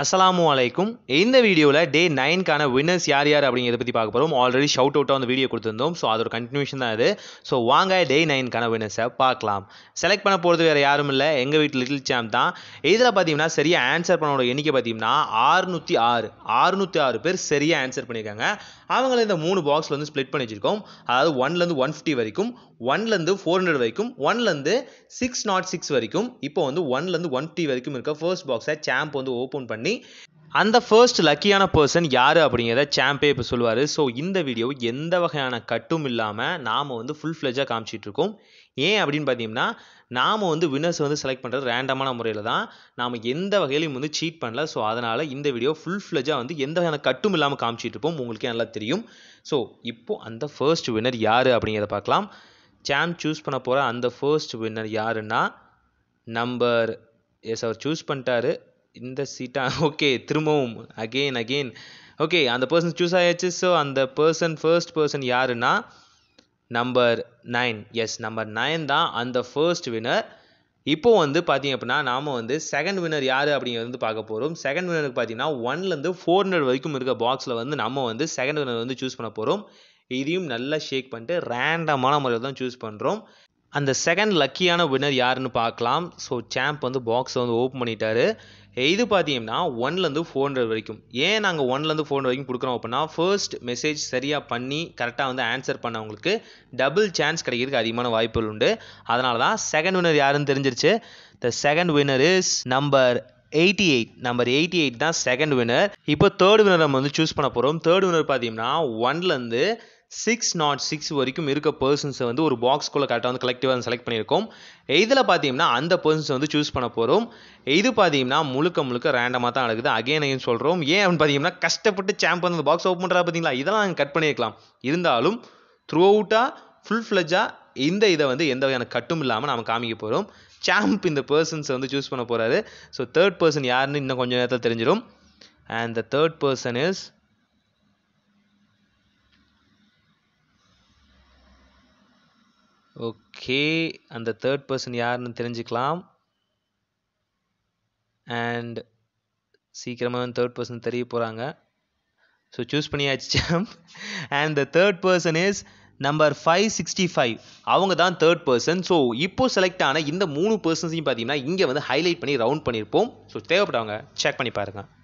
அஸ்லாம் வலைக்கும் இந்த வீடியோவில் டே நைன்கான வின்னர்ஸ் யார் யார் அப்படிங்கிறத பற்றி பார்க்க போகிறோம் ஆல்ரெடி ஷவுட் அவுட்டாக அந்த வீடியோ கொடுத்துருந்தோம் ஸோ அதோட கண்டினியூஷன் தான் அது ஸோ வாங்க டே நைன்க்கான வின்னர்ஸை பார்க்கலாம் செலக்ட் பண்ண போகிறது வேறு யாரும் இல்லை எங்கள் வீட்டில் லிட்டில் சாம் தான் இதில் பார்த்தீங்கன்னா சரியாக ஆன்சர் பண்ணோட எண்ணிக்கை பார்த்தீங்கன்னா ஆறுநூற்றி ஆறு ஆறுநூற்றி ஆறு பேர் சரியாக ஆன்சர் பண்ணியிருக்காங்க அவங்கள இந்த மூணு பாக்ஸில் வந்து ஸ்ப்ளிட் பண்ணி வச்சிருக்கோம் அதாவது ஒன்லேருந்து ஒன் ஃபிஃப்டி வரைக்கும் ஒன்லேருந்து ஃபோர் ஹண்ட்ரட் வரைக்கும் ஒன்லேருந்து சிக்ஸ் நாட் சிக்ஸ் வரைக்கும் இப்போ வந்து ஒன்லேருந்து ஒன் ஃபிஃப்டி வரைக்கும் இருக்க ஃபர்ஸ்ட் பாக்ஸை சாம்ப் வந்து ஓப்பன் பண்ணி பண்ணி அந்த ஃபர்ஸ்ட் லக்கியான பர்சன் யார் அப்படிங்கிறத சாம்பே இப்போ சொல்லுவார் ஸோ இந்த வீடியோ எந்த வகையான கட்டும் இல்லாமல் நாம் வந்து ஃபுல் ஃப்ளெஜாக காமிச்சிட்ருக்கோம் ஏன் அப்படின்னு பார்த்தீங்கன்னா நாம் வந்து வினர்ஸ் வந்து செலக்ட் பண்ணுறது ரேண்டமான முறையில் தான் நாம் எந்த வகையிலையும் வந்து சீட் பண்ணல ஸோ அதனால் இந்த வீடியோ ஃபுல் ஃப்ளெஜாக வந்து எந்த வகையான கட்டும் இல்லாமல் காமிச்சிட்ருப்போம் உங்களுக்கே நல்லா தெரியும் ஸோ இப்போது அந்த ஃபர்ஸ்ட் வின்னர் யார் அப்படிங்கிறத பார்க்கலாம் சாம் சூஸ் பண்ண போகிற அந்த ஃபர்ஸ்ட் வின்னர் யாருன்னா நம்பர் எஸ் அவர் சூஸ் பண்ணிட்டாரு இந்த சீட்டா ஓகே திரும்பவும் அகெயின் அகெயின் ஓகே அந்த பர்சன் சூஸ் ஆயாச்சு ஸோ அந்த பர்சன் ஃபர்ஸ்ட் பர்சன் யாருன்னா number nine yes number nine தான் அந்த ஃபர்ஸ்ட் வினர் இப்போது வந்து பார்த்தீங்க அப்படின்னா நாம் வந்து செகண்ட் வினர் யார் அப்படிங்கிறது வந்து பார்க்க போகிறோம் செகண்ட் வினருக்கு பார்த்தீங்கன்னா ஒன்லேருந்து ஃபோர் ஹண்ட்ரட் வரைக்கும் இருக்க பாக்ஸில் வந்து நம்ம வந்து செகண்ட் வினர் வந்து சூஸ் பண்ண போகிறோம் இதையும் நல்லா ஷேக் பண்ணிட்டு ரேண்டமான முறையில் தான் சூஸ் பண்ணுறோம் அந்த செகண்ட் லக்கியான வினர் யாருன்னு பார்க்கலாம் ஸோ சாம்ப் வந்து பாக்ஸை வந்து ஓப்பன் பண்ணிட்டாரு இது பார்த்தீங்கன்னா ஒன்லேருந்து ஃபோர் ஹண்ட்ரட் வரைக்கும் ஏன் நாங்கள் ஒன்லேருந்து ஃபோர் ஹண்ட்ரட் வரைக்கும் கொடுக்குறோம் அப்படின்னா ஃபர்ஸ்ட் மெசேஜ் சரியாக பண்ணி கரெக்டாக வந்து ஆன்சர் பண்ணவங்களுக்கு டபுள் சான்ஸ் கிடைக்கிறதுக்கு அதிகமான வாய்ப்புகள் உண்டு அதனால தான் செகண்ட் வினர் யாருன்னு தெரிஞ்சிருச்சு the second winner is number eighty eight number eighty eight தான் செகண்ட் வினர் இப்போ தேர்ட் வினர் நம்ம வந்து சூஸ் பண்ண போகிறோம் தேர்ட் வினர் பார்த்தீங்கன்னா ஒன்லேருந்து சிக்ஸ் நாட் சிக்ஸ் வரைக்கும் இருக்க பர்சன்ஸை வந்து ஒரு பாக்ஸ்குள்ளே கரெக்டாக வந்து கலெக்டிவாக வந்து செலக்ட் பண்ணியிருக்கோம் இதில் பார்த்தீங்கன்னா அந்த பர்சன்ஸை வந்து சூஸ் பண்ண போகிறோம் இது பார்த்தீங்கன்னா முழுக்க முழுக்க ரேண்டமாக தான் நடக்குது அகைன் அகைன் சொல்கிறோம் ஏன் அப்படின்னு பார்த்தீங்கன்னா கஷ்டப்பட்டு சாம்ப் வந்து பாக்ஸ் ஓப்பன் பண்ணுறா பார்த்தீங்களா இதெல்லாம் நாங்கள் கட் பண்ணியிருக்கலாம் இருந்தாலும் த்ரூ அவுட்டாக ஃபுல் ஃப்ளெஜாக இந்த இதை வந்து எந்த வகையான கட்டும் இல்லாமல் நம்ம காமிக்க போகிறோம் சாம்ப் இந்த பர்சன்ஸை வந்து சூஸ் பண்ண போகிறாரு ஸோ தேர்ட் பர்சன் யாருன்னு இன்னும் கொஞ்சம் நேரத்தில் தெரிஞ்சிடும் and the third person is okay அந்த தேர்ட் பர்சன் யாருன்னு தெரிஞ்சுக்கலாம் அண்ட் சீக்கிரமாக வந்து தேர்ட் பர்சன் தெரிய போகிறாங்க ஸோ சூஸ் பண்ணியாச்சு and the third person is number five sixty five அவங்க தான் தேர்ட் பர்சன் ஸோ இப்போது செலக்ட் ஆன இந்த மூணு பர்சன்ஸையும் பார்த்தீங்கன்னா இங்கே வந்து ஹைலைட் பண்ணி ரவுண்ட் பண்ணியிருப்போம் ஸோ தேவைப்பட்டவங்க செக் பண்ணி பாருங்கள்